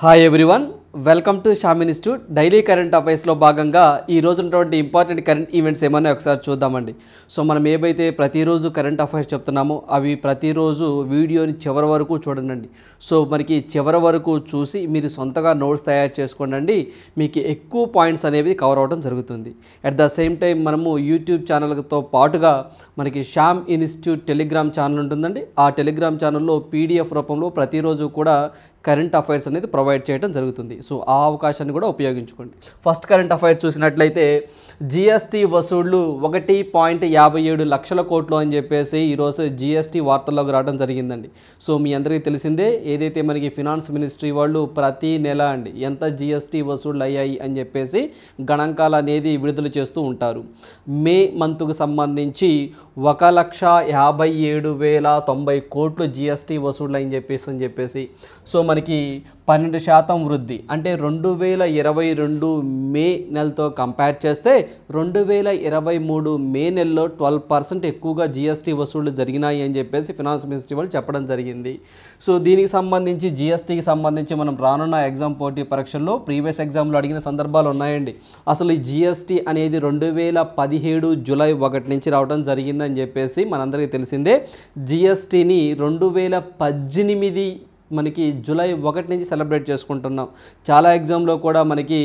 Hi everyone, welcome to షామినిస్టు institute daily current అఫైర్స్లో భాగంగా ఈ ఉన్నటువంటి ఇంపార్టెంట్ కరెంట్ ఈవెంట్స్ ఏమన్నా ఒకసారి చూద్దామండి సో మనం ఏవైతే ప్రతిరోజు కరెంట్ అఫైర్స్ చెప్తున్నామో అవి ప్రతిరోజు వీడియోని చివరి వరకు చూడండి సో మనకి చివరి వరకు చూసి మీరు సొంతగా నోట్స్ తయారు చేసుకోండి మీకు ఎక్కువ పాయింట్స్ అనేవి కవర్ అవడం జరుగుతుంది అట్ ద సేమ్ టైం మనము యూట్యూబ్ ఛానల్తో పాటుగా మనకి షామ్ ఇన్స్టిట్యూట్ టెలిగ్రామ్ ఛానల్ ఉంటుందండి ఆ టెలిగ్రామ్ ఛానల్లో పీడిఎఫ్ రూపంలో ప్రతిరోజు కూడా కరెంట్ అఫైర్స్ అనేది ప్రొవైడ్ చేయడం జరుగుతుంది సో ఆ అవకాశాన్ని కూడా ఉపయోగించుకోండి ఫస్ట్ కరెంట్ అఫైర్ చూసినట్లయితే జిఎస్టీ వసూళ్లు ఒకటి పాయింట్ యాభై ఏడు లక్షల కోట్లు అని చెప్పేసి ఈరోజు జిఎస్టీ వార్తల్లోకి రావడం జరిగిందండి సో మీ అందరికీ తెలిసిందే ఏదైతే మనకి ఫినాన్స్ మినిస్ట్రీ వాళ్ళు ప్రతి నెల అండి ఎంత జిఎస్టీ వసూళ్లు అయ్యాయి అని చెప్పేసి గణాంకాలు అనేది విడుదల చేస్తూ ఉంటారు మే మంత్కు సంబంధించి ఒక లక్ష యాభై ఏడు వేల తొంభై కోట్లు జిఎస్టీ వసూళ్ళు అని చెప్పేసి అని చెప్పేసి సో మనకి పన్నెండు శాతం వృద్ధి అంటే రెండు వేల ఇరవై రెండు మే నెలతో కంపేర్ చేస్తే రెండు వేల ఇరవై మూడు మే నెలలో ట్వెల్వ్ పర్సెంట్ ఎక్కువగా జిఎస్టీ వసూళ్లు జరిగినాయి అని చెప్పేసి ఫినాన్స్ మినిస్ట్రీ వాళ్ళు చెప్పడం జరిగింది సో దీనికి సంబంధించి జిఎస్టీకి సంబంధించి మనం రానున్న ఎగ్జామ్ పోటీ పరీక్షల్లో ప్రీవియస్ ఎగ్జామ్లో అడిగిన సందర్భాలు ఉన్నాయండి అసలు ఈ జిఎస్టీ అనేది రెండు వేల పదిహేడు జూలై ఒకటి నుంచి రావడం జరిగిందని చెప్పేసి మనందరికీ తెలిసిందే జిఎస్టీని రెండు వేల పద్దెనిమిది మనకి జూలై ఒకటి నుంచి సెలబ్రేట్ చేసుకుంటున్నాం చాలా ఎగ్జామ్లో కూడా మనకి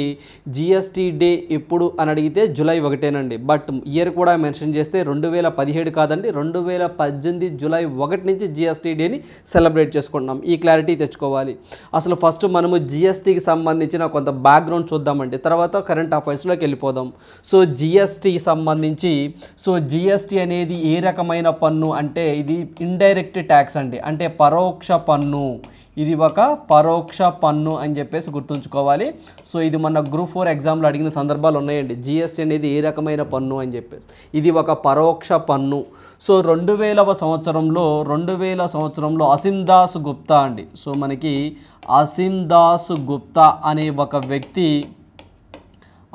జిఎస్టీ డే ఎప్పుడు అని అడిగితే జూలై ఒకటేనండి బట్ ఇయర్ కూడా మెన్షన్ చేస్తే రెండు వేల పదిహేడు కాదండి రెండు వేల పద్దెనిమిది జూలై ఒకటి నుంచి జిఎస్టీ డేని సెలబ్రేట్ చేసుకుంటున్నాం ఈ క్లారిటీ తెచ్చుకోవాలి అసలు ఫస్ట్ మనము జిఎస్టీకి సంబంధించిన కొంత బ్యాక్గ్రౌండ్ చూద్దామండి తర్వాత కరెంట్ అఫైర్స్లోకి వెళ్ళిపోదాం సో జిఎస్టీకి సంబంధించి సో జిఎస్టీ అనేది ఏ రకమైన పన్ను అంటే ఇది ఇండైరెక్ట్ ట్యాక్స్ అండి అంటే పరోక్ష పన్ను ఇది ఒక పరోక్ష పన్ను అని చెప్పేసి గుర్తుంచుకోవాలి సో ఇది మన గ్రూప్ ఫోర్ ఎగ్జామ్లో అడిగిన సందర్భాలు ఉన్నాయండి జిఎస్టీ అనేది ఏ రకమైన పన్ను అని చెప్పేసి ఇది ఒక పరోక్ష పన్ను సో రెండు వేలవ సంవత్సరంలో రెండు వేల సంవత్సరంలో అసిందాస్ గుప్తా అండి సో మనకి అసిందాస్ గుప్తా అనే ఒక వ్యక్తి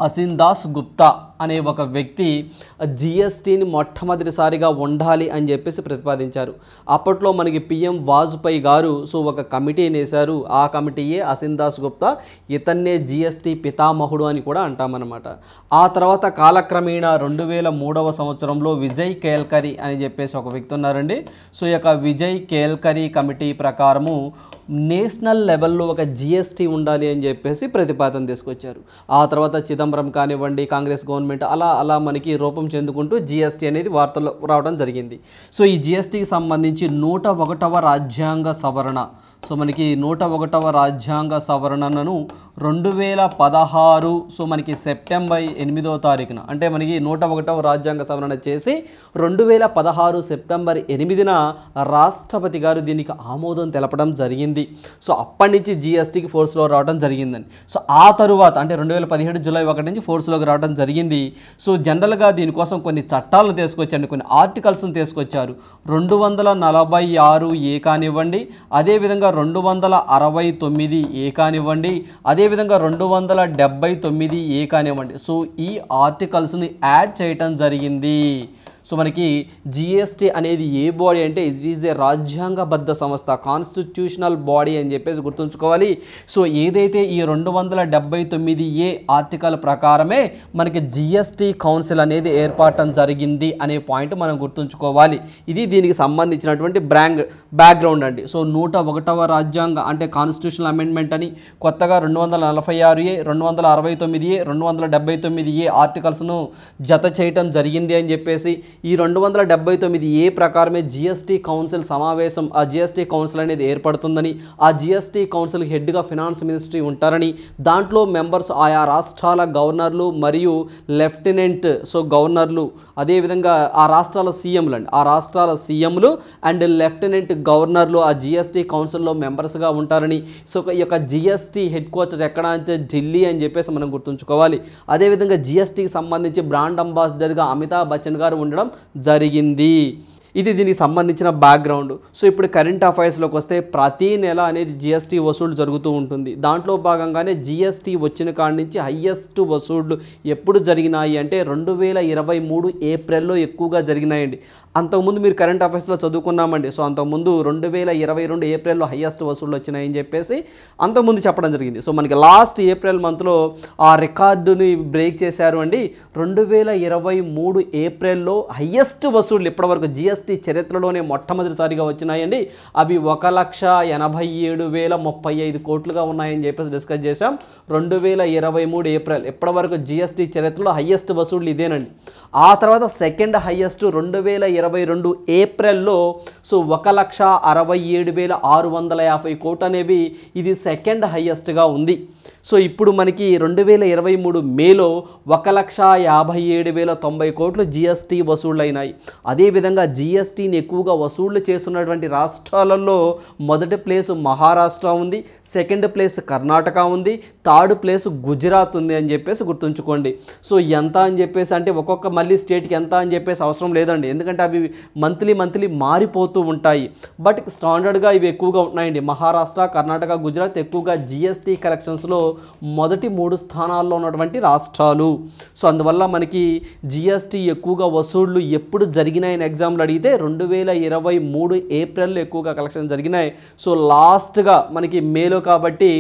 అసిందాస్ గుప్తా అనే ఒక వ్యక్తి జిఎస్టీని మొట్టమొదటిసారిగా ఉండాలి అని చెప్పేసి ప్రతిపాదించారు అప్పట్లో మనకి పిఎం వాజ్పేయి గారు సో ఒక కమిటీని వేశారు ఆ కమిటీయే అసిందాస్ గుప్తా ఇతన్నే జిఎస్టీ పితామహుడు అని కూడా అంటామన్నమాట ఆ తర్వాత కాలక్రమేణా రెండు వేల మూడవ సంవత్సరంలో విజయ్ కేల్కరీ అని చెప్పేసి ఒక వ్యక్తి ఉన్నారండి సో ఈ యొక్క విజయ్ కేల్కరీ కమిటీ ప్రకారము నేషనల్ లెవెల్లో ఒక జిఎస్టీ ఉండాలి అని చెప్పేసి ప్రతిపాదన తీసుకొచ్చారు ఆ తర్వాత చిదంబరం కానివ్వండి కాంగ్రెస్ గవర్నమెంట్ గవర్నమెంట్ అలా అలా మనకి రూపం చెందుకుంటూ జిఎస్టీ అనేది వార్తల్లో రావడం జరిగింది సో ఈ జీఎస్టీకి సంబంధించి నూట ఒకటవ రాజ్యాంగ సవరణ సో మనకి నూట ఒకటవ రాజ్యాంగ సవరణను రెండు వేల పదహారు సో మనకి సెప్టెంబర్ ఎనిమిదవ తారీఖున అంటే మనకి నూట ఒకటవ రాజ్యాంగ సవరణ చేసి రెండు వేల పదహారు సెప్టెంబర్ ఎనిమిదిన రాష్ట్రపతి గారు దీనికి ఆమోదం తెలపడం జరిగింది సో అప్పటి నుంచి జిఎస్టీకి ఫోర్స్లో రావడం జరిగిందని సో ఆ తరువాత అంటే రెండు వేల పదిహేడు జూలై ఒకటి నుంచి ఫోర్స్లోకి రావడం జరిగింది సో జనరల్గా దీనికోసం కొన్ని చట్టాలను తీసుకొచ్చారు కొన్ని ఆర్టికల్స్ను తీసుకొచ్చారు రెండు వందల నలభై ఆరు ఏ కానివ్వండి అదేవిధంగా రెండు వందల అరవై తొమ్మిది ఏ కానివ్వండి అదేవిధంగా రెండు వందల డెబ్బై తొమ్మిది ఏ కానివ్వండి సో ఈ ఆర్టికల్స్ని యాడ్ చేయటం జరిగింది సో మనకి జిఎస్టీ అనేది ఏ బాడీ అంటే ఇట్ ఈజ్ ఏ రాజ్యాంగబద్ధ సంస్థ కాన్స్టిట్యూషనల్ బాడీ అని చెప్పేసి గుర్తుంచుకోవాలి సో ఏదైతే ఈ రెండు వందల డెబ్బై తొమ్మిది ఏ ఆర్టికల్ ప్రకారమే మనకి జిఎస్టీ కౌన్సిల్ అనేది ఏర్పాటం జరిగింది అనే పాయింట్ మనం గుర్తుంచుకోవాలి ఇది దీనికి సంబంధించినటువంటి బ్రాంగ్ బ్యాక్గ్రౌండ్ అండి సో నూట ఒకటవ రాజ్యాంగ అంటే కాన్స్టిట్యూషనల్ అమెండ్మెంట్ అని కొత్తగా రెండు వందల నలభై ఆరు ఏ రెండు వందల అరవై తొమ్మిది ఏ రెండు వందల డెబ్బై తొమ్మిది ఏ ఆర్టికల్స్ను జత చేయటం జరిగింది అని చెప్పేసి ఈ రెండు వందల డెబ్బై తొమ్మిది ఏ ప్రకారమే జిఎస్టీ కౌన్సిల్ సమావేశం ఆ జిఎస్టీ కౌన్సిల్ అనేది ఏర్పడుతుందని ఆ జిఎస్టీ కౌన్సిల్ హెడ్గా ఫినాన్స్ మినిస్ట్రీ ఉంటారని దాంట్లో మెంబర్స్ ఆయా రాష్ట్రాల గవర్నర్లు మరియు లెఫ్టినెంట్ సో గవర్నర్లు అదేవిధంగా ఆ రాష్ట్రాల సీఎంలు అండి ఆ రాష్ట్రాల సీఎంలు అండ్ లెఫ్టినెంట్ గవర్నర్లు ఆ జిఎస్టీ కౌన్సిల్లో మెంబర్స్గా ఉంటారని సో ఈ యొక్క జిఎస్టీ హెడ్ క్వార్టర్ ఎక్కడ అంటే ఢిల్లీ అని చెప్పేసి మనం గుర్తుంచుకోవాలి అదేవిధంగా జిఎస్టీకి సంబంధించి బ్రాండ్ అంబాసిడర్గా అమితాబ్ బచ్చన్ గారు ఉండడం చేయడం జరిగింది ఇది దీనికి సంబంధించిన బ్యాక్గ్రౌండ్ సో ఇప్పుడు కరెంట్ అఫైర్స్లోకి వస్తే ప్రతి నెల అనేది జిఎస్టీ వసూలు జరుగుతూ ఉంటుంది దాంట్లో భాగంగానే జిఎస్టీ వచ్చిన కాడి నుంచి హయ్యెస్ట్ వసూళ్లు ఎప్పుడు జరిగినాయి అంటే రెండు వేల ఇరవై మూడు ఏప్రిల్లో ఎక్కువగా జరిగినాయండి అంతకుముందు మీరు కరెంట్ అఫైర్స్లో చదువుకున్నామండి సో అంతకుముందు రెండు వేల ఇరవై రెండు ఏప్రిల్లో హయ్యెస్ట్ వసూళ్ళు వచ్చినాయని చెప్పేసి అంతకుముందు చెప్పడం జరిగింది సో మనకి లాస్ట్ ఏప్రిల్ మంత్లో ఆ రికార్డుని బ్రేక్ చేశారు అండి రెండు వేల ఇరవై మూడు ఏప్రిల్లో హయ్యెస్ట్ వసూళ్ళు ఇప్పటివరకు జిఎస్టీ చరిత్రలోనే మొట్టమొదటిసారిగా వచ్చినాయండి అవి ఒక లక్ష ఎనభై ఏడు వేల ముప్పై ఐదు కోట్లుగా ఉన్నాయని చెప్పేసి డిస్కస్ చేశాం రెండు వేల ఇరవై మూడు ఏప్రిల్ ఇప్పటివరకు జిఎస్టీ చరిత్రలో హయ్యెస్ట్ వసూళ్ళు ఇదేనండి ఆ తర్వాత సెకండ్ హయ్యెస్ట్ రెండు వేల ఇరవై రెండు ఏప్రిల్లో సో ఒక లక్ష అరవై ఏడు వేల ఆరు వందల యాభై కోట్ అనేవి ఇది సెకండ్ హయ్యెస్ట్గా ఉంది సో ఇప్పుడు మనకి రెండు వేల ఇరవై మూడు మేలో ఒక లక్ష యాభై ఏడు వేల తొంభై కోట్లు జిఎస్టీ వసూళ్ళైనాయి అదేవిధంగా జిఎస్టీని ఎక్కువగా వసూళ్లు చేస్తున్నటువంటి రాష్ట్రాలలో మొదటి ప్లేస్ మహారాష్ట్ర ఉంది సెకండ్ ప్లేస్ కర్ణాటక ఉంది థర్డ్ ప్లేస్ గుజరాత్ ఉంది అని చెప్పేసి గుర్తుంచుకోండి సో ఎంత అని చెప్పేసి అంటే ఒక్కొక్క మళ్ళీ స్టేట్కి ఎంత అని చెప్పేసి అవసరం లేదండి ఎందుకంటే అవి మంత్లీ మంత్లీ మారిపోతూ ఉంటాయి బట్ స్టాండర్డ్గా ఇవి ఎక్కువగా ఉన్నాయండి మహారాష్ట్ర కర్ణాటక గుజరాత్ ఎక్కువగా జిఎస్టీ కలెక్షన్స్లో మొదటి మూడు స్థానాల్లో ఉన్నటువంటి రాష్ట్రాలు సో అందువల్ల మనకి జిఎస్టీ ఎక్కువగా వసూళ్లు ఎప్పుడు జరిగినాయని ఎగ్జామ్లు అడిగితే రెండు వేల ఇరవై మూడు ఏప్రిల్లో ఎక్కువగా కలెక్షన్ జరిగినాయి సో లాస్ట్గా మనకి మేలో కాబట్టి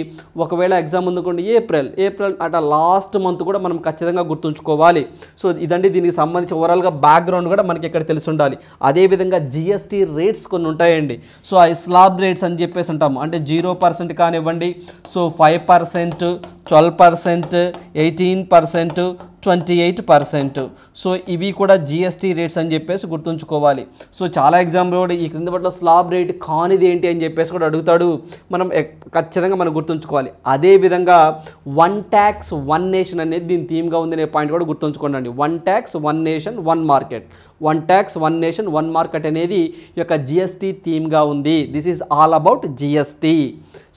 ఒకవేళ ఎగ్జామ్ ఉందనుకోండి ఏప్రిల్ ఏప్రిల్ అట లాస్ట్ మంత్ కూడా మనం ఖచ్చితంగా గుర్తుంచుకోవాలి సో ఇదండి దీనికి సంబంధించి ఓవరాల్గా బ్యాక్గ్రౌండ్ కూడా మనకి ఇక్కడ తెలిసి ఉండాలి అదేవిధంగా జిఎస్టీ రేట్స్ కొన్ని ఉంటాయండి సో ఆ స్లాబ్ రేట్స్ అని చెప్పేసి అంటాము అంటే జీరో పర్సెంట్ కానివ్వండి so five percent percent twelve percent eighteen percent twenty eight percent so ఇవి కూడా జిఎస్టీ రేట్స్ అని చెప్పేసి గుర్తుంచుకోవాలి సో చాలా ఎగ్జామ్లో కూడా ఈ క్రింద పట్ల స్లాబ్ రేట్ కానిది ఏంటి అని చెప్పేసి కూడా అడుగుతాడు మనం ఖచ్చితంగా మనం గుర్తుంచుకోవాలి అదేవిధంగా వన్ ట్యాక్స్ వన్ నేషన్ అనేది దీని థీమ్గా ఉంది అనే పాయింట్ కూడా గుర్తుంచుకోండి one tax one nation one market one tax one nation one market అనేది ఈ యొక్క జిఎస్టీ థీమ్గా ఉంది this is all about GST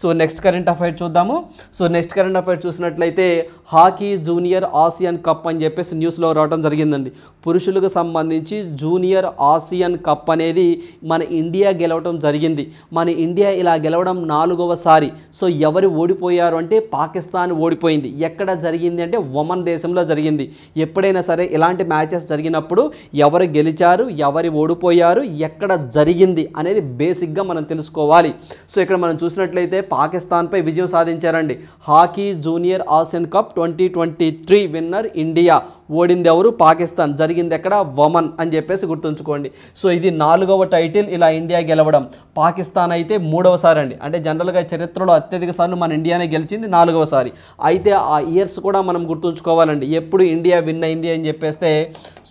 so next current affair చూద్దాము సో నెక్స్ట్ కరెంట్ అఫైర్ చూసినట్లయితే hockey junior Asian cup cup అని చెప్పేసి న్యూస్లో రావడం జరిగిందండి పురుషులకు సంబంధించి జూనియర్ ఆసియన్ కప్ అనేది మన ఇండియా గెలవడం జరిగింది మన ఇండియా ఇలా గెలవడం నాలుగవసారి సో ఎవరు ఓడిపోయారు అంటే పాకిస్తాన్ ఓడిపోయింది ఎక్కడ జరిగింది అంటే ఒమన్ దేశంలో జరిగింది ఎప్పుడైనా సరే ఇలాంటి మ్యాచెస్ జరిగినప్పుడు ఎవరు గెలిచారు ఎవరు ఓడిపోయారు ఎక్కడ జరిగింది అనేది బేసిక్గా మనం తెలుసుకోవాలి సో ఇక్కడ మనం చూసినట్లయితే పాకిస్తాన్పై విజయం సాధించారండి hockey junior Asian cup twenty twenty three winner India ఓడింది ఎవరు పాకిస్తాన్ జరిగింది ఎక్కడ వమన్ అని చెప్పేసి గుర్తుంచుకోండి సో ఇది నాలుగవ టైటిల్ ఇలా ఇండియా గెలవడం పాకిస్తాన్ అయితే మూడవసారి అండి అంటే జనరల్గా చరిత్రలో అత్యధిక సార్లు మన ఇండియానే గెలిచింది నాలుగవసారి అయితే ఆ ఇయర్స్ కూడా మనం గుర్తుంచుకోవాలండి ఎప్పుడు ఇండియా విన్ అయింది అని చెప్పేస్తే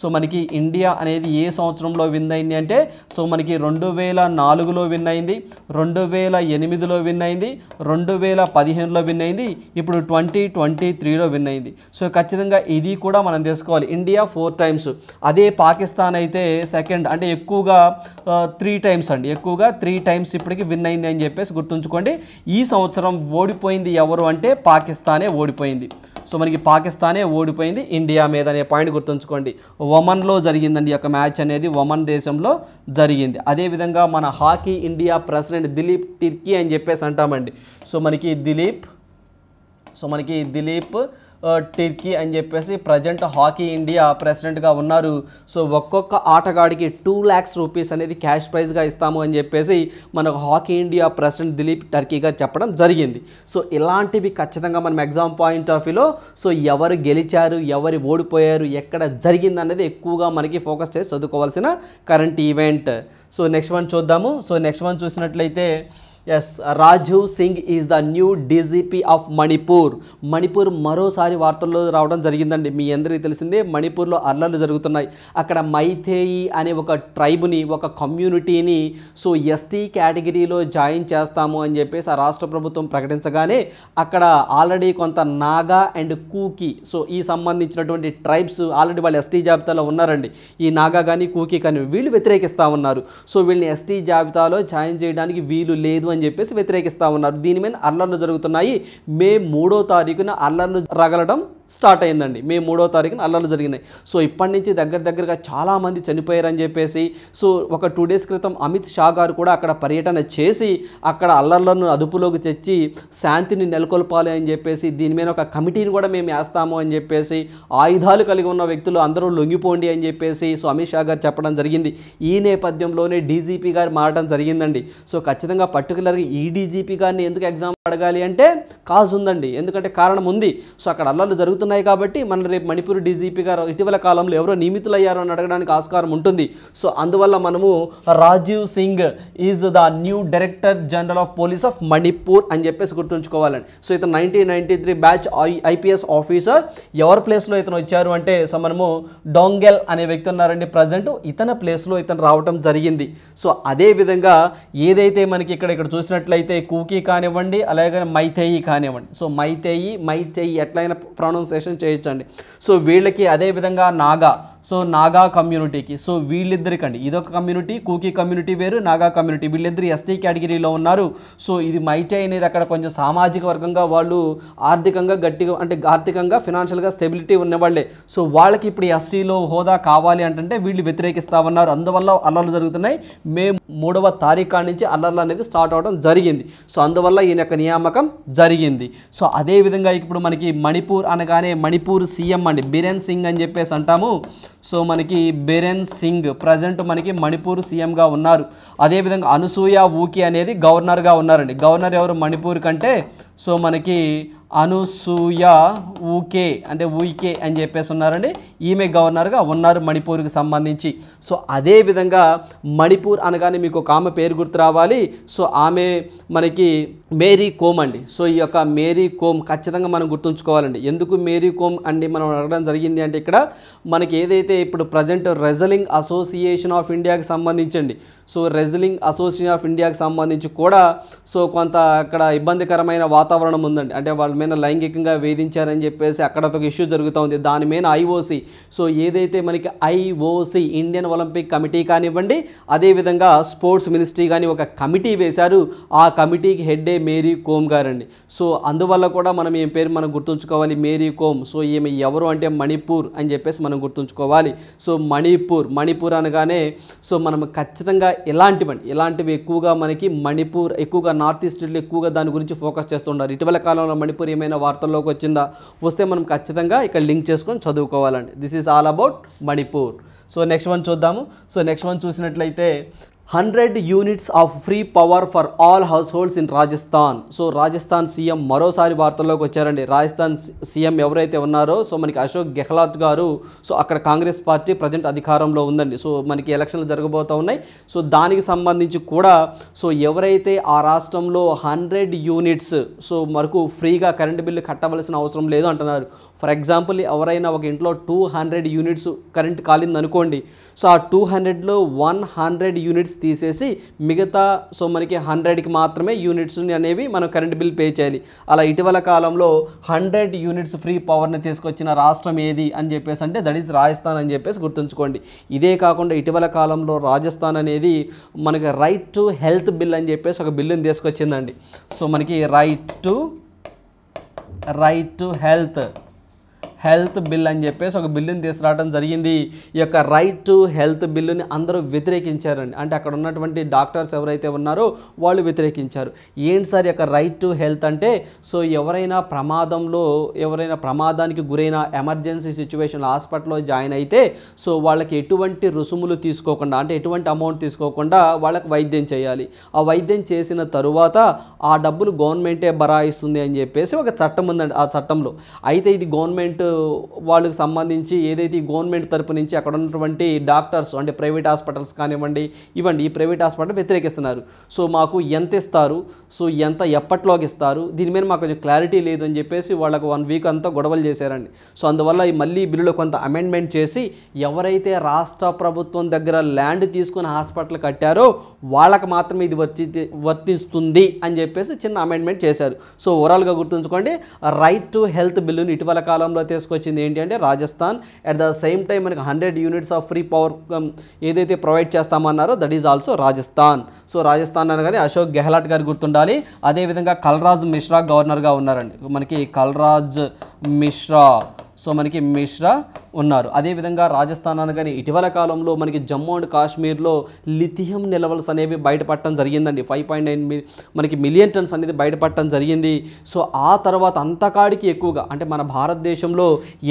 సో మనకి ఇండియా అనేది ఏ సంవత్సరంలో విన్ అయింది అంటే సో మనకి రెండు వేల నాలుగులో విన్ అయింది రెండు వేల ఎనిమిదిలో విన్ అయింది రెండు వేల పదిహేనులో విన్ అయింది ఇప్పుడు ట్వంటీ ట్వంటీ త్రీలో విన్ అయింది సో ఖచ్చితంగా ఇది కూడా మనం మనం తెలుసుకోవాలి ఇండియా ఫోర్ టైమ్స్ అదే పాకిస్తాన్ అయితే సెకండ్ అంటే ఎక్కువగా త్రీ టైమ్స్ అండి ఎక్కువగా త్రీ టైమ్స్ ఇప్పటికి విన్ అయింది అని చెప్పేసి గుర్తుంచుకోండి ఈ సంవత్సరం ఓడిపోయింది ఎవరు అంటే పాకిస్తానే ఓడిపోయింది సో మనకి పాకిస్తానే ఓడిపోయింది ఇండియా మీద అనే పాయింట్ గుర్తుంచుకోండి ఒమన్లో జరిగిందండి యొక్క మ్యాచ్ అనేది ఒమన్ దేశంలో జరిగింది అదేవిధంగా మన hockey India president Dilip Tirkey అని చెప్పేసి అంటామండి సో మనకి దిలీప్ సో మనకి దిలీప్ టిర్కీ అని చెప్పేసి ప్రజెంట్ హాకీ ఇండియా ప్రెసిడెంట్గా ఉన్నారు సో ఒక్కొక్క ఆటగాడికి టూ ల్యాక్స్ రూపీస్ అనేది క్యాష్ ప్రైజ్గా ఇస్తాము అని చెప్పేసి మనకు హాకీ ఇండియా ప్రెసిడెంట్ దిలీప్ టర్కీగా చెప్పడం జరిగింది సో ఇలాంటివి ఖచ్చితంగా మనం ఎగ్జామ్ పాయింట్ ఆఫ్ వ్యూలో సో ఎవరు గెలిచారు ఎవరు ఓడిపోయారు ఎక్కడ జరిగింది అనేది ఎక్కువగా మనకి ఫోకస్ చేసి చదువుకోవాల్సిన current event so next one చూద్దాము సో నెక్స్ట్ వన్ చూసినట్లయితే S Rajiv Singh is the new DGP of Manipur Manipur మరోసారి వార్తల్లో రావడం జరిగిందండి మీ అందరికీ తెలిసిందే మణిపూర్లో అల్లర్లు జరుగుతున్నాయి అక్కడ మైథేయి అనే ఒక ట్రైబ్ని ఒక కమ్యూనిటీని సో ఎస్టీ కేటగిరీలో జాయిన్ చేస్తాము అని చెప్పేసి ఆ రాష్ట్ర ప్రభుత్వం ప్రకటించగానే అక్కడ ఆల్రెడీ కొంత నాగా అండ్ కూకి సో ఈ సంబంధించినటువంటి ట్రైబ్స్ ఆల్రెడీ వాళ్ళు ఎస్టీ జాబితాలో ఉన్నారండి ఈ నాగా కానీ కూకి కానీ వీళ్ళు వ్యతిరేకిస్తూ ఉన్నారు సో వీళ్ళని ఎస్టీ జాబితాలో జాయిన్ చేయడానికి వీలు లేదు అని చెప్పేసి వ్యతిరేకిస్తూ ఉన్నారు దీని మీద అల్లర్లు జరుగుతున్నాయి మే మూడో తారీఖున అల్లర్లు రగలడం స్టార్ట్ అయిందండి మే మూడో తారీఖున అల్లర్లు జరిగినాయి సో ఇప్పటి నుంచి దగ్గర దగ్గరగా చాలామంది చనిపోయారని చెప్పేసి సో ఒక టూ డేస్ క్రితం అమిత్ షా గారు కూడా అక్కడ పర్యటన చేసి అక్కడ అల్లర్లను అదుపులోకి తెచ్చి శాంతిని నెలకొల్పాలి అని చెప్పేసి దీని మీద ఒక కమిటీని కూడా మేము వేస్తాము అని చెప్పేసి ఆయుధాలు కలిగి ఉన్న వ్యక్తులు అందరూ లొంగిపోండి అని చెప్పేసి సో అమిత్ షా గారు చెప్పడం జరిగింది ఈ నేపథ్యంలోనే డీజీపీ గారు మారడం జరిగిందండి సో ఖచ్చితంగా పట్టుకు పర్టికులర్గా ఈడీజీపీ e గారిని ఎందుకు ఎగ్జామ్ అడగాలి అంటే కాజ్ ఉందండి ఎందుకంటే కారణం ఉంది సో అక్కడ అల్లర్లు జరుగుతున్నాయి కాబట్టి మన రేపు మణిపూర్ డీజీపీ గారు ఇటీవల కాలంలో ఎవరో నియమితులయ్యారో అని అడగడానికి ఆస్కారం ఉంటుంది సో అందువల్ల మనము Rajiv Singh is the new director general of police of Manipur అని చెప్పేసి గుర్తుంచుకోవాలండి సో ఇతను nineteen ninety three batch IPS officer ఎవరి ప్లేస్లో ఇతను వచ్చారు అంటే సో మనము డోంగెల్ అనే వ్యక్తి ఉన్నారండి ప్రజెంట్ ఇతని ప్లేస్లో ఇతను రావడం జరిగింది సో అదేవిధంగా ఏదైతే మనకి ఇక్కడ ఇక్కడ చూసినట్లయితే కూకీ కానివ్వండి అలాగే మైతేయి కానివ్వండి సో మైతేయి మైతేయి ఎట్లయినా ప్రొనౌన్సేషన్ చేయొచ్చండి సో వీళ్ళకి అదేవిధంగా నాగా సో నాగా కమ్యూనిటీకి సో వీళ్ళిద్దరికండి ఇదొక కమ్యూనిటీ కూకీ కమ్యూనిటీ వేరు నాగా కమ్యూనిటీ వీళ్ళిద్దరు ఎస్టీ కేటగిరీలో ఉన్నారు సో ఇది మైటీ అనేది అక్కడ కొంచెం సామాజిక వర్గంగా వాళ్ళు ఆర్థికంగా గట్టిగా అంటే ఆర్థికంగా ఫినాన్షియల్గా స్టెబిలిటీ ఉన్నవాళ్ళే సో వాళ్ళకి ఇప్పుడు ఎస్టీలో హోదా కావాలి అంటే వీళ్ళు వ్యతిరేకిస్తా ఉన్నారు అందువల్ల అల్లర్లు జరుగుతున్నాయి మే మూడవ తారీఖు నుంచి అల్లర్లు అనేది స్టార్ట్ అవడం జరిగింది సో అందువల్ల ఈయన యొక్క నియామకం జరిగింది సో అదేవిధంగా ఇప్పుడు మనకి మణిపూర్ అనగానే మణిపూర్ సీఎం అండి బిరేన్ సింగ్ అని చెప్పేసి అంటాము సో మనకి బిరెన్ సింగ్ ప్రజెంట్ మనకి మణిపూర్ సీఎంగా ఉన్నారు అదేవిధంగా అనసూయ ఊకి అనేది గవర్నర్గా ఉన్నారండి గవర్నర్ ఎవరు మణిపూర్ కంటే సో మనకి అనుసూయ ఊకే అంటే ఊకే అని చెప్పేసి ఉన్నారండి ఈమె గవర్నర్గా ఉన్నారు మణిపూర్కి సంబంధించి సో అదేవిధంగా మణిపూర్ అనగానే మీకు ఒక ఆమె పేరు గుర్తు రావాలి సో ఆమె మనకి మేరీ కోమ్ అండి సో ఈ యొక్క మేరీ కోమ్ ఖచ్చితంగా మనం గుర్తుంచుకోవాలండి ఎందుకు మేరీ కోమ్ అండి మనం అడగడం జరిగింది అంటే ఇక్కడ మనకి ఏదైతే ఇప్పుడు ప్రజెంట్ రెజలింగ్ అసోసియేషన్ ఆఫ్ ఇండియాకి సంబంధించండి సో రెజలింగ్ అసోసియేషన్ ఆఫ్ ఇండియాకి సంబంధించి కూడా సో కొంత అక్కడ ఇబ్బందికరమైన వాతావరణం ఉందండి అంటే వాళ్ళు మీద లైంగికంగా వేధించారని చెప్పేసి అక్కడ ఒక ఇష్యూ జరుగుతూ ఉంది దాని మీద ఐఓసీ సో ఏదైతే మనకి ఐఓసీ ఇండియన్ ఒలింపిక్ కమిటీ కానివ్వండి అదేవిధంగా స్పోర్ట్స్ మినిస్ట్రీ కానీ ఒక కమిటీ వేశారు ఆ కమిటీకి హెడ్డే మేరీ కోమ్ గారండి సో అందువల్ల కూడా మనం ఏం పేరు మనం గుర్తుంచుకోవాలి మేరీ కోమ్ సో ఈమె ఎవరు అంటే మణిపూర్ అని చెప్పేసి మనం గుర్తుంచుకోవాలి సో మణిపూర్ మణిపూర్ అనగానే సో మనం ఖచ్చితంగా ఇలాంటివండి ఇలాంటివి ఎక్కువగా మనకి మణిపూర్ ఎక్కువగా నార్త్ ఈస్ట్లో ఎక్కువగా దాని గురించి ఫోకస్ చేస్తుంటారు ఇటీవల కాలంలో మణిపూర్ ప్రియమైన వార్తల్లోకి వచ్చిందా వస్తే మనం ఖచ్చితంగా ఇక్కడ లింక్ చేసుకొని చదువుకోవాలండి this is all about Manipur so next one చూద్దాము సో నెక్స్ట్ వన్ చూసినట్లయితే hundred units of free power for all households in Rajasthan so Rajasthan CM మరోసారి వార్తల్లోకి వచ్చారండి రాజస్థాన్ సీఎం ఎవరైతే ఉన్నారో సో మనకి అశోక్ గెహ్లాత్ గారు సో అక్కడ కాంగ్రెస్ పార్టీ ప్రజెంట్ అధికారంలో ఉందండి సో మనకి ఎలక్షన్లు జరగబోతూ ఉన్నాయి సో దానికి సంబంధించి కూడా సో ఎవరైతే ఆ రాష్ట్రంలో హండ్రెడ్ యూనిట్స్ సో మనకు ఫ్రీగా కరెంటు బిల్లు కట్టవలసిన అవసరం లేదు అంటున్నారు ఫర్ ఎగ్జాంపుల్ ఎవరైనా ఒక ఇంట్లో టూ హండ్రెడ్ యూనిట్స్ కరెంట్ కాలింది అనుకోండి సో ఆ టూ హండ్రెడ్లో వన్ హండ్రెడ్ యూనిట్స్ తీసేసి మిగతా సో మనకి హండ్రెడ్కి మాత్రమే యూనిట్స్ అనేవి మనం కరెంట్ బిల్ పే చేయాలి అలా ఇటీవల కాలంలో హండ్రెడ్ యూనిట్స్ ఫ్రీ పవర్ని తీసుకొచ్చిన రాష్ట్రం ఏది అని చెప్పేసి అంటే దట్ ఈస్ రాజస్థాన్ అని చెప్పేసి గుర్తుంచుకోండి ఇదే కాకుండా ఇటీవల కాలంలో రాజస్థాన్ అనేది మనకి రైట్ టు హెల్త్ బిల్ అని చెప్పేసి ఒక బిల్లుని తీసుకొచ్చిందండి సో మనకి right to right to health health bill అని చెప్పేసి ఒక బిల్లుని తీసుకురావడం జరిగింది ఈ యొక్క రైట్ టు హెల్త్ బిల్లుని అందరూ వ్యతిరేకించారండి అంటే అక్కడ ఉన్నటువంటి డాక్టర్స్ ఎవరైతే ఉన్నారో వాళ్ళు వ్యతిరేకించారు ఏంటి సార్ యొక్క రైట్ టు హెల్త్ అంటే సో ఎవరైనా ప్రమాదంలో ఎవరైనా ప్రమాదానికి గురైన ఎమర్జెన్సీ సిచ్యువేషన్ హాస్పిటల్లో జాయిన్ అయితే సో వాళ్ళకి ఎటువంటి రుసుములు తీసుకోకుండా అంటే ఎటువంటి అమౌంట్ తీసుకోకుండా వాళ్ళకి వైద్యం చేయాలి ఆ వైద్యం చేసిన తరువాత ఆ డబ్బులు గవర్నమెంటే బరాయిస్తుంది అని చెప్పేసి ఒక చట్టం ఉందండి ఆ చట్టంలో అయితే ఇది గవర్నమెంట్ వాళ్ళకి సంబంధించి ఏదైతే గవర్నమెంట్ తరపు నుంచి అక్కడ ఉన్నటువంటి డాక్టర్స్ అంటే ప్రైవేట్ హాస్పిటల్స్ కానివ్వండి ఇవ్వండి ఈ ప్రైవేట్ హాస్పిటల్ వ్యతిరేకిస్తున్నారు సో మాకు ఎంత ఇస్తారు సో ఎంత ఎప్పట్లోకి ఇస్తారు దీని మీద మాకు కొంచెం క్లారిటీ లేదు అని చెప్పేసి వాళ్ళకు వన్ వీక్ అంతా గొడవలు చేశారండి సో అందువల్ల ఈ మళ్ళీ బిల్లులో కొంత అమెండ్మెంట్ చేసి ఎవరైతే రాష్ట్ర ప్రభుత్వం దగ్గర ల్యాండ్ తీసుకుని హాస్పిటల్ కట్టారో వాళ్ళకు మాత్రమే ఇది వర్తి వర్తిస్తుంది అని చెప్పేసి చిన్న అమెండ్మెంట్ చేశారు సో ఓవరాల్గా గుర్తుంచుకోండి రైట్ టు హెల్త్ బిల్లును ఇటీవల కాలంలో తీసుకొచ్చింది ఏంటి అంటే Rajasthan at the same time మనకి hundred units of free power ఏదైతే ప్రొవైడ్ చేస్తామన్నారో that is also Rajasthan so Rajasthan అనగానే అశోక్ గెహ్లాట్ గారు గుర్తుండాలి ఉండాలి అదేవిధంగా కల్రాజ్ మిశ్రా గవర్నర్గా ఉన్నారండి మనకి కల్రాజ్ మిశ్రా సో మనకి మిశ్రా ఉన్నారు అదేవిధంగా రాజస్థాన్ అనగానే ఇటీవల కాలంలో మనకి జమ్మూ అండ్ కాశ్మీర్లో లిథియం నిల్వల్స్ అనేవి బయటపడటం జరిగిందండి ఫైవ్ పాయింట్ నైన్ మనకి మిలియన్ టన్స్ అనేది బయటపడటం జరిగింది సో ఆ తర్వాత అంతకాడికి ఎక్కువగా అంటే మన భారతదేశంలో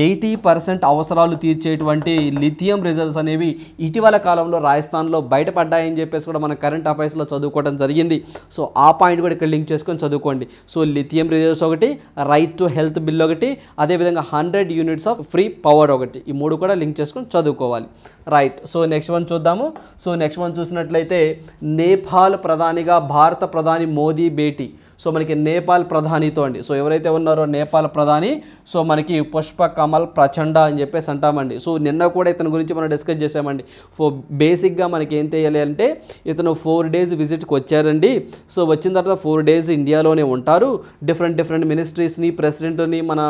ఎయిటీ పర్సెంట్ అవసరాలు తీర్చేటువంటి లిథియం రిజర్వ్స్ అనేవి ఇటీవల కాలంలో రాజస్థాన్లో బయటపడ్డాయని చెప్పేసి కూడా మన కరెంట్ అఫైర్స్లో చదువుకోవడం జరిగింది సో ఆ పాయింట్ కూడా ఇక్కడ లింక్ చేసుకొని చదువుకోండి సో లిథియం రిజర్వ్స్ ఒకటి రైట్ టు హెల్త్ బిల్ ఒకటి అదేవిధంగా hundred units of free power ఒకటి కాబట్టి ఈ మూడు కూడా లింక్ చేసుకుని చదువుకోవాలి రైట్ సో నెక్స్ట్ వన్ చూద్దాము సో నెక్స్ట్ వన్ చూసినట్లయితే నేపాల్ ప్రధానిగా భారత ప్రధాని మోదీ భేటీ సో మనకి నేపాల్ ప్రధానితో అండి సో ఎవరైతే ఉన్నారో నేపాల్ ప్రధాని సో మనకి పుష్ప కమల్ ప్రచండ అని చెప్పేసి అంటామండి సో నిన్న కూడా ఇతని గురించి మనం డిస్కస్ చేసామండి ఫో బేసిక్గా మనకి ఏం చేయాలి అంటే ఇతను ఫోర్ డేస్ విజిట్కి వచ్చారండి సో వచ్చిన తర్వాత ఫోర్ డేస్ ఇండియాలోనే ఉంటారు డిఫరెంట్ డిఫరెంట్ మినిస్ట్రీస్ని ప్రెసిడెంట్ని మన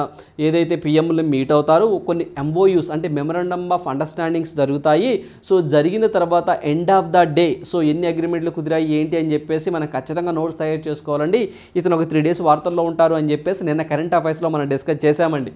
ఏదైతే పిఎంలు మీట్ అవుతారు కొన్ని ఎంఓయూస్ అంటే మెమరాండమ్ ఆఫ్ అండర్స్టాండింగ్స్ జరుగుతాయి సో జరిగిన తర్వాత end of the day so ఎన్ని అగ్రిమెంట్లు కుదిరాయి ఏంటి అని చెప్పేసి మనం ఖచ్చితంగా నోట్స్ తయారు చేసుకోవాలండి ఇతను ఒక త్రీ డేస్ వార్తల్లో ఉంటారు అని చెప్పేసి నిన్న కరెంట్ అఫైర్స్లో మనం డిస్కస్ చేశామండి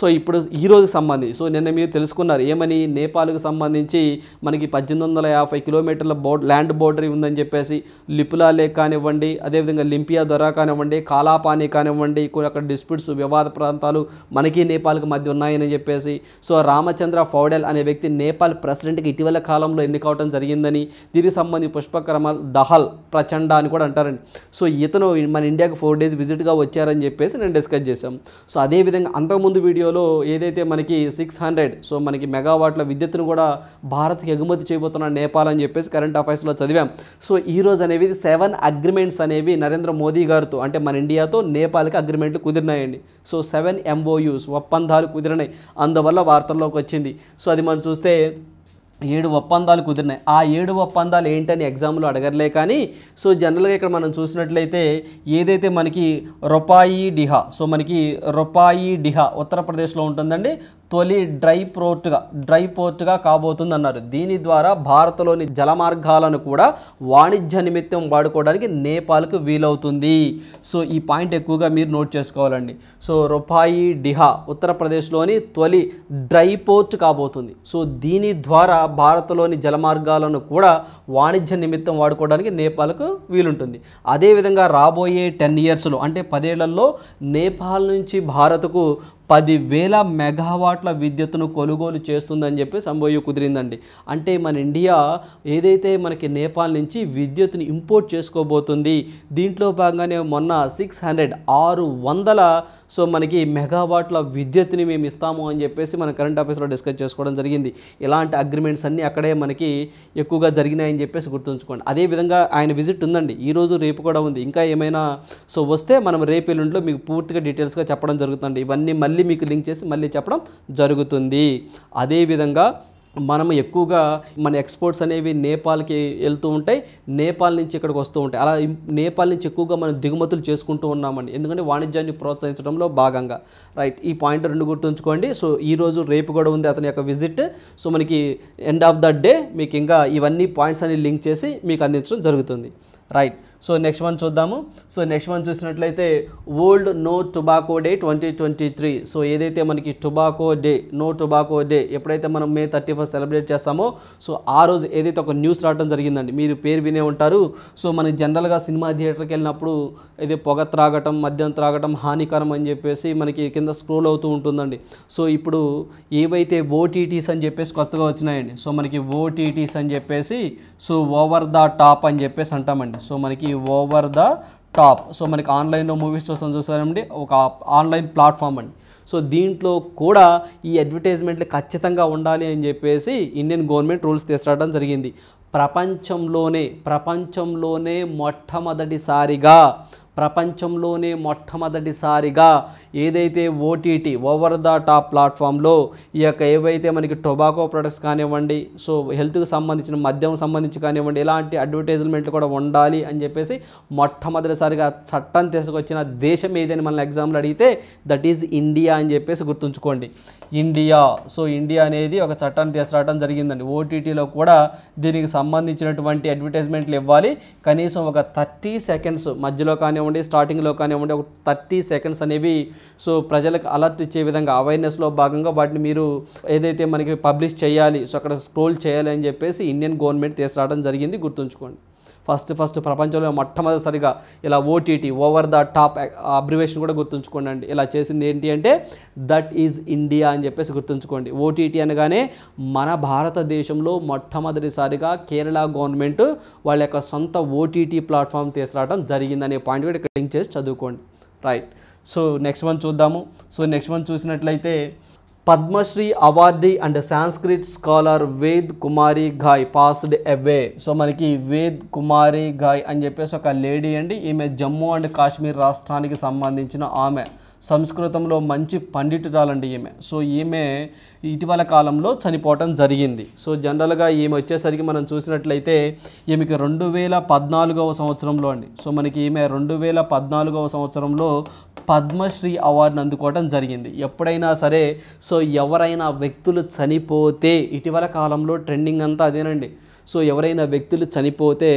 సో ఇప్పుడు ఈ సంబంధించి సో నిన్న మీరు తెలుసుకున్నారు ఏమని నేపాల్కు సంబంధించి మనకి పద్దెనిమిది వందల యాభై కిలోమీటర్ల బోర్డ్ ల్యాండ్ బోర్డరీ ఉందని చెప్పేసి లిపులా లేక్ కానివ్వండి అదేవిధంగా లింపియా దొరా కానివ్వండి కాలాపాని కానివ్వండి కొన్ని అక్కడ డిస్ప్యూట్స్ వివాద ప్రాంతాలు మనకి నేపాల్కి మధ్య ఉన్నాయని చెప్పేసి సో రామచంద్ర ఫౌడెల్ అనే వ్యక్తి నేపాల్ ప్రెసిడెంట్కి ఇటీవల కాలంలో ఎన్నికవటం జరిగిందని దీనికి సంబంధించి పుష్పక్రమ దహల్ ప్రచండ అని కూడా అంటారండి సో ఇతను మన ఇండియాకి ఫోర్ డేస్ విజిట్గా వచ్చారని చెప్పేసి నేను డిస్కస్ చేశాం సో అదేవిధంగా అంతకుముందు వీడియోలో ఏదైతే మనకి సిక్స్ హండ్రెడ్ సో మనకి మెగావాట్ల విద్యుత్తును కూడా భారత్కి ఎగుమతి చేయబోతున్న నేపాల్ అని చెప్పేసి కరెంట్ అఫైర్స్లో చదివాం సో ఈరోజు అనేవి సెవెన్ అగ్రిమెంట్స్ అనేవి నరేంద్ర మోదీ గారితో అంటే మన ఇండియాతో నేపాల్కి అగ్రిమెంట్లు కుదిరినాయండి సో సెవెన్ ఎంఓయూస్ ఒప్పందాలు కుదిరినాయి అందువల్ల వార్తల్లోకి వచ్చింది సో అది మనం చూస్తే ఏడు ఒప్పందాలు కుదిరినాయి ఆ ఏడు ఒప్పందాలు ఏంటని ఎగ్జామ్లో అడగర్లే కానీ సో జనరల్గా ఇక్కడ మనం చూసినట్లయితే ఏదైతే మనకి రొపాయి డిహా సో మనకి రొపాయి డిహా ఉత్తరప్రదేశ్లో ఉంటుందండి తొలి డ్రై పోర్టుగా డ్రై పోర్టుగా కాబోతుంది అన్నారు దీని ద్వారా భారత్లోని జలమార్గాలను కూడా వాణిజ్య నిమిత్తం వాడుకోవడానికి నేపాల్కు వీలవుతుంది సో ఈ పాయింట్ ఎక్కువగా మీరు నోట్ చేసుకోవాలండి సో రొపాయి డిహా ఉత్తరప్రదేశ్లోని తొలి డ్రై పోర్ట్ కాబోతుంది సో దీని ద్వారా భారత్లోని జలమార్గాలను కూడా వాణిజ్య నిమిత్తం వాడుకోవడానికి నేపాల్కు వీలుంటుంది అదేవిధంగా రాబోయే టెన్ ఇయర్స్లో అంటే పదేళ్లలో నేపాల్ నుంచి భారత్కు పదివేల మెగావాట్ల విద్యుత్ను కొనుగోలు చేస్తుందని చెప్పి సంబోయ్య కుదిరిందండి అంటే మన ఇండియా ఏదైతే మనకి నేపాల్ నుంచి విద్యుత్తుని ఇంపోర్ట్ చేసుకోబోతుంది దీంట్లో భాగంగానే మొన్న సిక్స్ హండ్రెడ్ ఆరు వందల సో మనకి మెగావాట్ల విద్యుత్ని మేము ఇస్తాము అని చెప్పేసి మన కరెంట్ ఆఫీస్లో డిస్కస్ చేసుకోవడం జరిగింది ఇలాంటి అగ్రిమెంట్స్ అన్నీ అక్కడే మనకి ఎక్కువగా జరిగినాయని చెప్పేసి గుర్తుంచుకోండి అదేవిధంగా ఆయన విజిట్ ఉందండి ఈరోజు రేపు కూడా ఉంది ఇంకా ఏమైనా సో వస్తే మనం రేపు ఎల్లుండిలో మీకు పూర్తిగా డీటెయిల్స్గా చెప్పడం జరుగుతుంది ఇవన్నీ మళ్ళీ మళ్ళీ మీకు లింక్ చేసి మళ్ళీ చెప్పడం జరుగుతుంది అదేవిధంగా మనం ఎక్కువగా మన ఎక్స్పోర్ట్స్ అనేవి నేపాల్కి వెళ్తూ ఉంటాయి నేపాల్ నుంచి ఇక్కడికి వస్తూ ఉంటాయి అలా నేపాల్ నుంచి ఎక్కువగా మనం దిగుమతులు చేసుకుంటూ ఉన్నామండి ఎందుకంటే వాణిజ్యాన్ని ప్రోత్సహించడంలో భాగంగా రైట్ ఈ పాయింట్ రెండు గుర్తుంచుకోండి సో ఈరోజు రేపు కూడా ఉంది అతని యొక్క విజిట్ సో మనకి ఎండ్ ఆఫ్ ద డే మీకు ఇంకా ఇవన్నీ పాయింట్స్ అన్ని లింక్ చేసి మీకు అందించడం జరుగుతుంది రైట్ సో నెక్స్ట్ వన్ చూద్దాము సో నెక్స్ట్ వన్ చూసినట్లయితే world no tobacco day twenty twenty three so ఏదైతే మనకి tobacco day no tobacco day ఎప్పుడైతే మనం మే థర్టీ ఫస్ట్ సెలబ్రేట్ చేస్తామో సో ఆ రోజు ఏదైతే ఒక న్యూస్ రావడం జరిగిందండి మీరు పేరు వినే ఉంటారు సో మనకి జనరల్గా సినిమా థియేటర్కి వెళ్ళినప్పుడు ఇది పొగ త్రాగటం మద్యం త్రాగటం హానికరం అని చెప్పేసి మనకి కింద స్క్రోల్ అవుతూ ఉంటుందండి సో ఇప్పుడు ఏవైతే ఓటీటీస్ అని చెప్పేసి కొత్తగా వచ్చినాయండి సో మనకి ఓటీటీస్ అని చెప్పేసి సో ఓవర్ ద టాప్ అని చెప్పేసి అంటామండి సో మనకి ఓవర్ ద టాప్ సో మనకి ఆన్లైన్లో మూవీస్ చూస్తాం చూసారండి ఒక ఆన్లైన్ ప్లాట్ఫామ్ అండి సో దీంట్లో కూడా ఈ అడ్వర్టైజ్మెంట్లు ఖచ్చితంగా ఉండాలి అని చెప్పేసి ఇండియన్ గవర్నమెంట్ రూల్స్ తీసుకురావడం జరిగింది ప్రపంచంలోనే ప్రపంచంలోనే మొట్టమొదటిసారిగా ప్రపంచంలోనే మొట్టమొదటిసారిగా ఏదైతే ఓటీటీ ఓవర్ ద టాప్ ప్లాట్ఫామ్లో ఈ యొక్క ఏవైతే మనకి టొబాకో ప్రొడక్ట్స్ కానివ్వండి సో హెల్త్కి సంబంధించిన మద్యం సంబంధించి కానివ్వండి ఇలాంటి అడ్వర్టైజ్మెంట్లు కూడా ఉండాలి అని చెప్పేసి మొట్టమొదటిసారిగా చట్టం తీసుకొచ్చిన దేశం ఏదని మనం ఎగ్జామ్లు అడిగితే దట్ ఈజ్ ఇండియా అని చెప్పేసి గుర్తుంచుకోండి ఇండియా సో ఇండియా అనేది ఒక చట్టాన్ని తీసుకురావడం జరిగిందండి ఓటీటీలో కూడా దీనికి సంబంధించినటువంటి అడ్వర్టైజ్మెంట్లు ఇవ్వాలి కనీసం ఒక థర్టీ సెకండ్స్ మధ్యలో కానివ్వండి స్టార్టింగ్లో కానివ్వండి ఒక థర్టీ సెకండ్స్ అనేవి సో ప్రజలకు అలర్ట్ ఇచ్చే విధంగా అవేర్నెస్లో భాగంగా వాటిని మీరు ఏదైతే మనకి పబ్లిష్ చేయాలి సో అక్కడ స్క్రోల్ చేయాలి అని చెప్పేసి ఇండియన్ గవర్నమెంట్ తీసుకురావడం జరిగింది గుర్తుంచుకోండి ఫస్ట్ ఫస్ట్ ప్రపంచంలో మొట్టమొదటిసారిగా ఇలా OTT over the top abbreviation కూడా గుర్తుంచుకోండి ఇలా చేసింది ఏంటి అంటే దట్ ఈజ్ ఇండియా అని చెప్పేసి గుర్తుంచుకోండి ఓటీటీ అనగానే మన భారతదేశంలో మొట్టమొదటిసారిగా కేరళ గవర్నమెంట్ వాళ్ళ యొక్క సొంత ఓటీటీ ప్లాట్ఫామ్ తీసుకురావడం జరిగిందనే పాయింట్ కూడా ఇక్కడ లింక్ చేసి చదువుకోండి రైట్ సో నెక్స్ట్ వన్ చూద్దాము సో నెక్స్ట్ వన్ చూసినట్లయితే Padmashri awardee and Sanskrit scholar Ved Kumari Ghai passed away so మనకి వేద్ కుమారి ఘాయ్ అని చెప్పేసి ఒక లేడీ అండి ఈమె జమ్మూ అండ్ కాశ్మీర్ రాష్ట్రానికి సంబంధించిన ఆమె సంస్కృతంలో మంచి పండితురాలండి ఈమె సో ఈమె ఇటీవల కాలంలో చనిపోవటం జరిగింది సో జనరల్గా ఈమె వచ్చేసరికి మనం చూసినట్లయితే ఈమెకి రెండు వేల పద్నాలుగవ సంవత్సరంలో అండి సో మనకి ఈమె రెండు వేల పద్నాలుగవ సంవత్సరంలో పద్మశ్రీ అవార్డును అందుకోవడం జరిగింది ఎప్పుడైనా సరే సో ఎవరైనా వ్యక్తులు చనిపోతే ఇటీవల కాలంలో ట్రెండింగ్ అంతా అదేనండి సో ఎవరైనా వ్యక్తులు చనిపోతే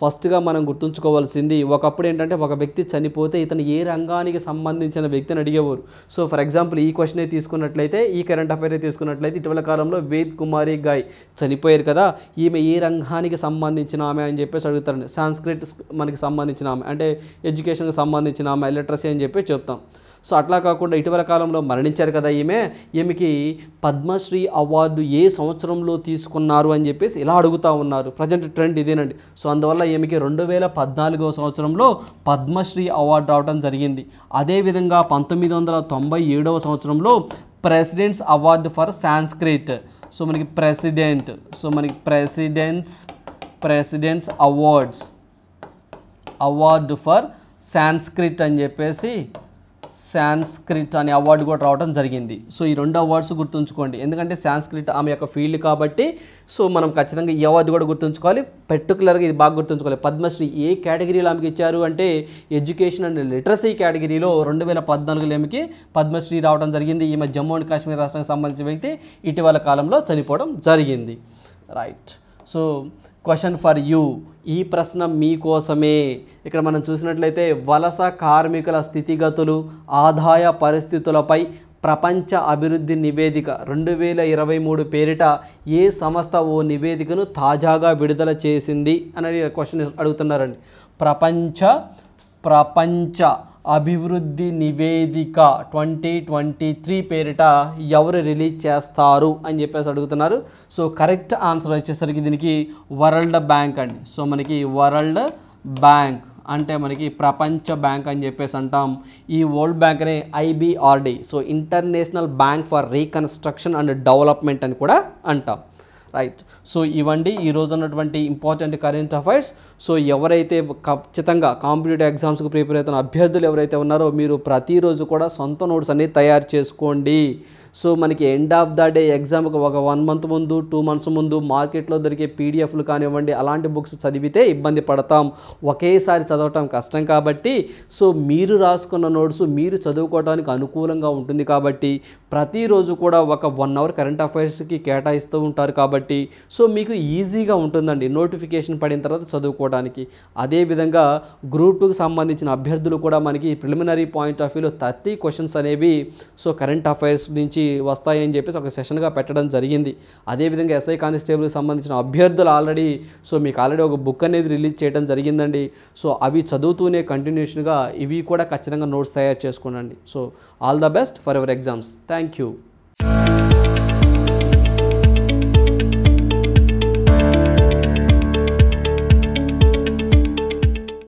ఫస్ట్గా మనం గుర్తుంచుకోవాల్సింది ఒకప్పుడు ఏంటంటే ఒక వ్యక్తి చనిపోతే ఇతను ఏ రంగానికి సంబంధించిన వ్యక్తిని అడిగేవారు సో ఫర్ ఎగ్జాంపుల్ ఈ క్వశ్చనే తీసుకున్నట్లయితే ఈ కరెంట్ అఫైర్ తీసుకున్నట్లయితే ఇటీవల కాలంలో వేద్ కుమారి గాయ్ చనిపోయారు కదా ఈమె ఏ రంగానికి సంబంధించిన ఆమె అని చెప్పేసి అడుగుతారండి సాంస్క్రిట్ మనకి సంబంధించిన ఆమె అంటే ఎడ్యుకేషన్కి సంబంధించిన ఆమె లిటరసీ అని చెప్పి చెప్తాం సో అట్లా కాకుండా ఇటీవల కాలంలో మరణించారు కదా ఈమె ఈమెకి పద్మశ్రీ అవార్డు ఏ సంవత్సరంలో తీసుకున్నారు అని చెప్పేసి ఇలా అడుగుతూ ఉన్నారు ప్రజెంట్ ట్రెండ్ ఇదేనండి సో అందువల్ల ఈమెకి రెండు వేల పద్నాలుగో సంవత్సరంలో పద్మశ్రీ అవార్డు రావడం జరిగింది అదేవిధంగా పంతొమ్మిది వందల తొంభై ఏడవ సంవత్సరంలో president's award for Sanskrit so మనకి ప్రెసిడెంట్ సో మనకి president's president's awards award for Sanskrit అని చెప్పేసి శాన్స్క్రిట్ అనే అవార్డు కూడా రావడం జరిగింది సో ఈ రెండు అవార్డ్స్ గుర్తుంచుకోండి ఎందుకంటే శాన్స్క్రిట్ ఆమె యొక్క ఫీల్డ్ కాబట్టి సో మనం ఖచ్చితంగా ఈ అవార్డు కూడా గుర్తుంచుకోవాలి పర్టికులర్గా ఇది బాగా గుర్తుంచుకోవాలి పద్మశ్రీ ఏ కేటగిరీలో ఆమెకి ఇచ్చారు అంటే ఎడ్యుకేషన్ అండ్ లిటరసీ కేటగిరీలో రెండు వేల పద్నాలుగులో ఆమెకి పద్మశ్రీ రావడం జరిగింది ఈమె జమ్మూ అండ్ కాశ్మీర్ రాష్ట్రానికి సంబంధించిన వ్యక్తి ఇటీవల కాలంలో చనిపోవడం జరిగింది right so question for you ఈ ప్రశ్న మీకోసమే ఇక్కడ మనం చూసినట్లయితే వలస కార్మికుల స్థితిగతులు ఆదాయ పరిస్థితులపై ప్రపంచ అభివృద్ధి నివేదిక రెండు వేల ఇరవై మూడు పేరిట ఏ సంస్థ ఓ నివేదికను తాజాగా విడుదల చేసింది అని క్వశ్చన్ అడుగుతున్నారండి ప్రపంచ ప్రపంచ అభివృద్ధి నివేదిక ట్వంటీ ట్వంటీ త్రీ పేరిట ఎవరు రిలీజ్ చేస్తారు అని చెప్పేసి అడుగుతున్నారు సో కరెక్ట్ ఆన్సర్ వచ్చేసరికి దీనికి వరల్డ్ బ్యాంక్ అండి సో మనకి వరల్డ్ బ్యాంక్ అంటే మనకి ప్రపంచ బ్యాంక్ అని చెప్పేసి అంటాం ఈ వరల్డ్ బ్యాంక్ అనే IBRD so international bank for reconstruction and development అని కూడా అంటాం రైట్ సో ఇవండి ఈరోజు ఉన్నటువంటి ఇంపార్టెంట్ కరెంట్ అఫైర్స్ సో ఎవరైతే ఖచ్చితంగా కాంపిటేటివ్ ఎగ్జామ్స్కి ప్రిపేర్ అవుతున్న అభ్యర్థులు ఎవరైతే ఉన్నారో మీరు ప్రతిరోజు కూడా సొంత నోట్స్ అన్నీ తయారు చేసుకోండి సో మనకి ఎండ్ ఆఫ్ ద డే ఎగ్జామ్కి ఒక వన్ మంత్ ముందు టూ మంత్స్ ముందు మార్కెట్లో దొరికే పీడిఎఫ్లు కానివ్వండి అలాంటి బుక్స్ చదివితే ఇబ్బంది పడతాం ఒకేసారి చదవటం కష్టం కాబట్టి సో మీరు రాసుకున్న నోట్స్ మీరు చదువుకోవడానికి అనుకూలంగా ఉంటుంది కాబట్టి ప్రతిరోజు కూడా ఒక వన్ అవర్ కరెంట్ అఫైర్స్కి కేటాయిస్తూ ఉంటారు కాబట్టి సో మీకు ఈజీగా ఉంటుందండి నోటిఫికేషన్ పడిన తర్వాత చదువుకో తెలుసుకోవడానికి అదేవిధంగా గ్రూప్ టూకి సంబంధించిన అభ్యర్థులు కూడా మనకి ప్రిలిమినరీ పాయింట్ ఆఫ్ వ్యూలో థర్టీ క్వశ్చన్స్ అనేవి సో కరెంట్ అఫైర్స్ నుంచి వస్తాయని చెప్పేసి ఒక సెషన్గా పెట్టడం జరిగింది అదేవిధంగా ఎస్ఐ కానిస్టేబుల్కి సంబంధించిన అభ్యర్థులు ఆల్రెడీ సో మీకు ఆల్రెడీ ఒక బుక్ అనేది రిలీజ్ చేయడం జరిగిందండి సో అవి చదువుతూనే కంటిన్యూషన్గా ఇవి కూడా ఖచ్చితంగా నోట్స్ తయారు చేసుకోనండి so all the best for ever exams thank you